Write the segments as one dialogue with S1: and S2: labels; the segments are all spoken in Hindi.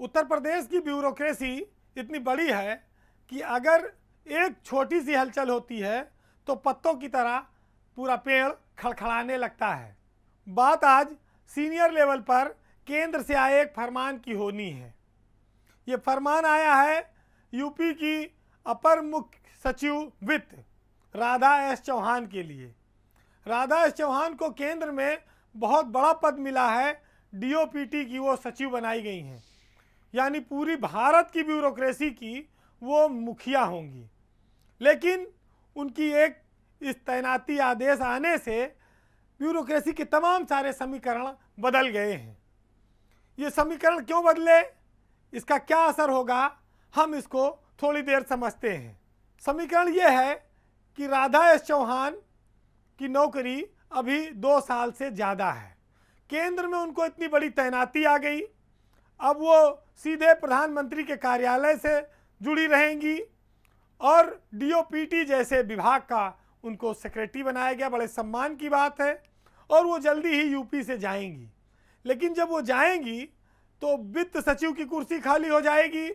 S1: उत्तर प्रदेश की ब्यूरोक्रेसी इतनी बड़ी है कि अगर एक छोटी सी हलचल होती है तो पत्तों की तरह पूरा पेड़ खड़खड़ाने लगता है बात आज सीनियर लेवल पर केंद्र से आए एक फरमान की होनी है ये फरमान आया है यूपी की अपर मुख्य सचिव वित्त राधा एस चौहान के लिए राधा एस चौहान को केंद्र में बहुत बड़ा पद मिला है डीओपीटी की वो सचिव बनाई गई हैं यानी पूरी भारत की ब्यूरोक्रेसी की वो मुखिया होंगी लेकिन उनकी एक इस तैनाती आदेश आने से ब्यूरोक्रेसी के तमाम सारे समीकरण बदल गए हैं ये समीकरण क्यों बदले इसका क्या असर होगा हम इसको थोड़ी देर समझते हैं समीकरण ये है कि राधा एस चौहान की नौकरी अभी दो साल से ज़्यादा है केंद्र में उनको इतनी बड़ी तैनाती आ गई अब वो सीधे प्रधानमंत्री के कार्यालय से जुड़ी रहेंगी और डीओपीटी जैसे विभाग का उनको सेक्रेटरी बनाया गया बड़े सम्मान की बात है और वो जल्दी ही यूपी से जाएंगी लेकिन जब वो जाएंगी तो वित्त सचिव की कुर्सी खाली हो जाएगी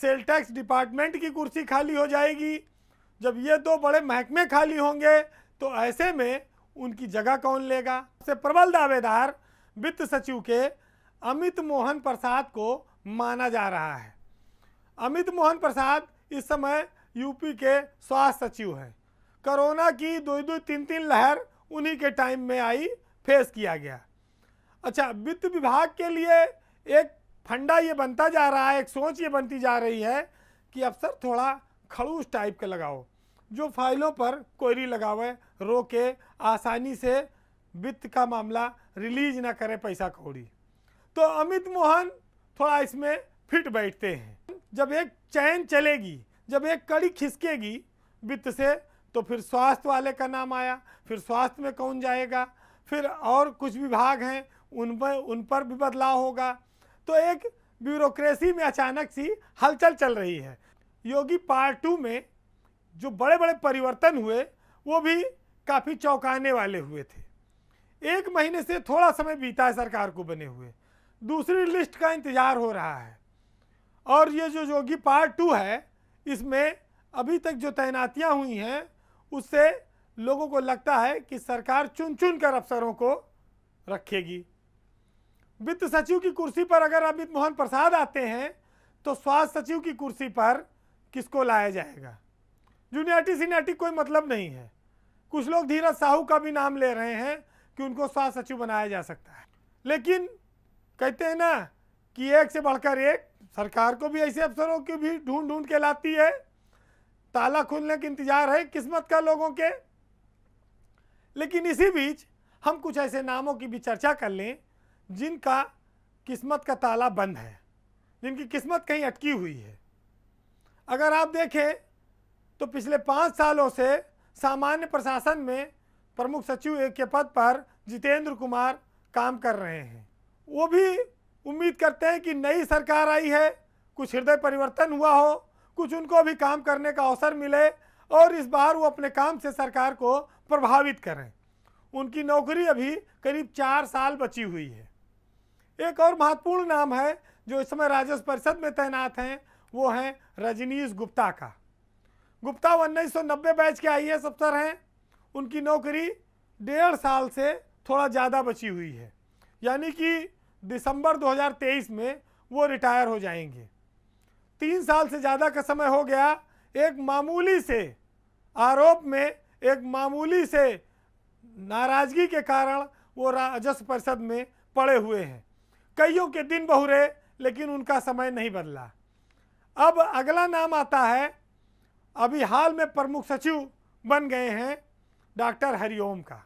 S1: सेल टैक्स डिपार्टमेंट की कुर्सी खाली हो जाएगी जब ये दो बड़े महकमे खाली होंगे तो ऐसे में उनकी जगह कौन लेगा से प्रबल दावेदार वित्त सचिव के अमित मोहन प्रसाद को माना जा रहा है अमित मोहन प्रसाद इस समय यूपी के स्वास्थ्य सचिव हैं कोरोना की दो दो तीन तीन लहर उन्हीं के टाइम में आई फेस किया गया अच्छा वित्त विभाग के लिए एक फंडा ये बनता जा रहा है एक सोच ये बनती जा रही है कि अफसर थोड़ा खड़ूस टाइप के लगाओ जो फाइलों पर कोयरी लगावे रोके आसानी से वित्त का मामला रिलीज ना करे पैसा कौड़ी तो अमित मोहन थोड़ा इसमें फिट बैठते हैं जब एक चैन चलेगी जब एक कड़ी खिसकेगी वित्त से तो फिर स्वास्थ्य वाले का नाम आया फिर स्वास्थ्य में कौन जाएगा फिर और कुछ विभाग हैं उन पर उन पर भी बदलाव होगा तो एक ब्यूरोक्रेसी में अचानक सी हलचल चल रही है योगी पार्ट टू में जो बड़े बड़े परिवर्तन हुए वो भी काफ़ी चौंकाने वाले हुए थे एक महीने से थोड़ा समय बीता है सरकार को बने हुए दूसरी लिस्ट का इंतज़ार हो रहा है और ये जो योगी पार्ट टू है इसमें अभी तक जो तैनातियां हुई हैं उससे लोगों को लगता है कि सरकार चुन चुन कर अफसरों को रखेगी वित्त सचिव की कुर्सी पर अगर अमित मोहन प्रसाद आते हैं तो स्वास्थ्य सचिव की कुर्सी पर किसको लाया जाएगा जूनियर्टी सीनियर्टी कोई मतलब नहीं है कुछ लोग धीरज साहू का भी नाम ले रहे हैं कि उनको स्वास्थ्य सचिव बनाया जा सकता है लेकिन कहते हैं ना कि एक से बढ़कर एक सरकार को भी ऐसे अफसरों की भी ढूंढ ढूंढ के लाती है ताला खुलने का इंतजार है किस्मत का लोगों के लेकिन इसी बीच हम कुछ ऐसे नामों की भी चर्चा कर लें जिनका किस्मत का ताला बंद है जिनकी किस्मत कहीं अटकी हुई है अगर आप देखें तो पिछले पाँच सालों से सामान्य प्रशासन में प्रमुख सचिव के पद पर जितेंद्र कुमार काम कर रहे हैं वो भी उम्मीद करते हैं कि नई सरकार आई है कुछ हृदय परिवर्तन हुआ हो कुछ उनको भी काम करने का अवसर मिले और इस बार वो अपने काम से सरकार को प्रभावित करें उनकी नौकरी अभी करीब चार साल बची हुई है एक और महत्वपूर्ण नाम है जो इस समय राजस्व परिषद में तैनात हैं वो हैं रजनीश गुप्ता का गुप्ता उन्नीस सौ नब्बे बैच के आई एस अफसर हैं उनकी नौकरी डेढ़ साल से थोड़ा ज़्यादा बची हुई है यानी कि दिसंबर 2023 में वो रिटायर हो जाएंगे तीन साल से ज़्यादा का समय हो गया एक मामूली से आरोप में एक मामूली से नाराज़गी के कारण वो राजस्व परिषद में पड़े हुए हैं कईयों के दिन बहुरे लेकिन उनका समय नहीं बदला अब अगला नाम आता है अभी हाल में प्रमुख सचिव बन गए हैं डॉक्टर हरिओम का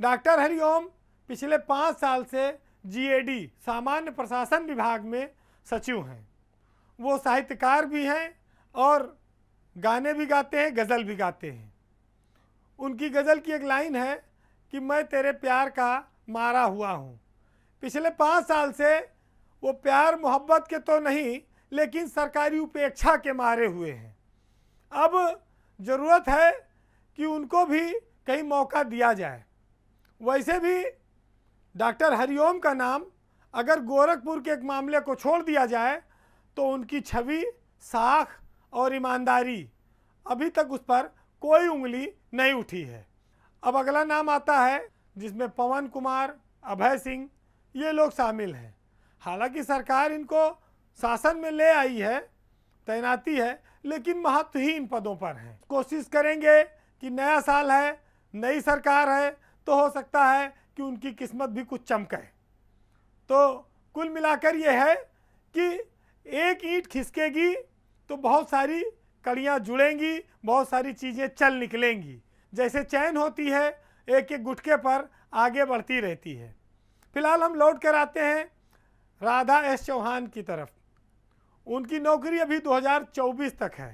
S1: डॉक्टर हरिओम पिछले पाँच साल से जीएडी सामान्य प्रशासन विभाग में सचिव हैं वो साहित्यकार भी हैं और गाने भी गाते हैं गज़ल भी गाते हैं उनकी गज़ल की एक लाइन है कि मैं तेरे प्यार का मारा हुआ हूँ पिछले पाँच साल से वो प्यार मोहब्बत के तो नहीं लेकिन सरकारी उपेक्षा के मारे हुए हैं अब ज़रूरत है कि उनको भी कहीं मौका दिया जाए वैसे भी डॉक्टर हरिओम का नाम अगर गोरखपुर के एक मामले को छोड़ दिया जाए तो उनकी छवि साख और ईमानदारी अभी तक उस पर कोई उंगली नहीं उठी है अब अगला नाम आता है जिसमें पवन कुमार अभय सिंह ये लोग शामिल हैं हालांकि सरकार इनको शासन में ले आई है तैनाती है लेकिन महत्वहीन पदों पर हैं कोशिश करेंगे कि नया साल है नई सरकार है तो हो सकता है कि उनकी किस्मत भी कुछ चमके तो कुल मिलाकर यह है कि एक ईंट खिसकेगी तो बहुत सारी कड़ियाँ जुड़ेंगी बहुत सारी चीज़ें चल निकलेंगी जैसे चैन होती है एक एक गुटके पर आगे बढ़ती रहती है फिलहाल हम लौट कर आते हैं राधा एस चौहान की तरफ उनकी नौकरी अभी 2024 तक है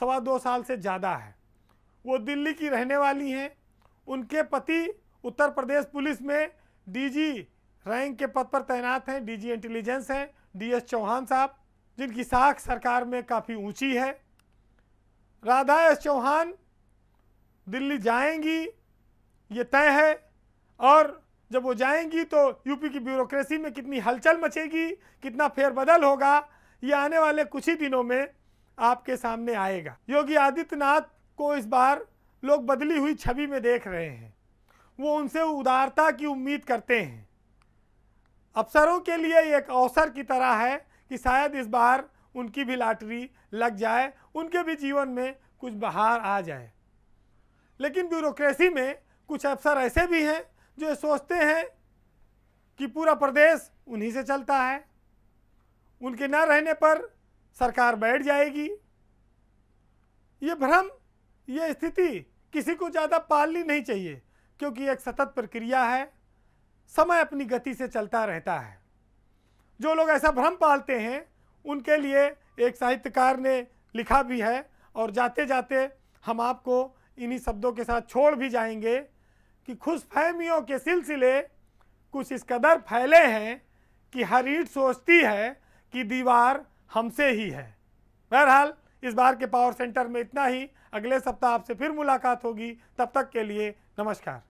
S1: सवा दो साल से ज़्यादा है वो दिल्ली की रहने वाली हैं उनके पति उत्तर प्रदेश पुलिस में डीजी रैंक के पद पर तैनात हैं डीजी इंटेलिजेंस हैं डीएस चौहान साहब जिनकी साख सरकार में काफ़ी ऊंची है राधा एस चौहान दिल्ली जाएंगी ये तय है और जब वो जाएंगी तो यूपी की ब्यूरोक्रेसी में कितनी हलचल मचेगी कितना फेरबदल होगा ये आने वाले कुछ ही दिनों में आपके सामने आएगा योगी आदित्यनाथ को इस बार लोग बदली हुई छवि में देख रहे हैं वो उनसे उदारता की उम्मीद करते हैं अफसरों के लिए एक अवसर की तरह है कि शायद इस बार उनकी भी लॉटरी लग जाए उनके भी जीवन में कुछ बहार आ जाए लेकिन ब्यूरोक्रेसी में कुछ अफसर ऐसे भी हैं जो सोचते हैं कि पूरा प्रदेश उन्हीं से चलता है उनके न रहने पर सरकार बैठ जाएगी ये भ्रम ये स्थिति किसी को ज़्यादा पालनी नहीं चाहिए क्योंकि एक सतत प्रक्रिया है समय अपनी गति से चलता रहता है जो लोग ऐसा भ्रम पालते हैं उनके लिए एक साहित्यकार ने लिखा भी है और जाते जाते हम आपको इन्हीं शब्दों के साथ छोड़ भी जाएंगे कि खुशफहमियों के सिलसिले कुछ इस कदर फैले हैं कि हर ईट सोचती है कि दीवार हमसे ही है बहरहाल इस बार के पावर सेंटर में इतना ही अगले सप्ताह आपसे फिर मुलाकात होगी तब तक के लिए नमस्कार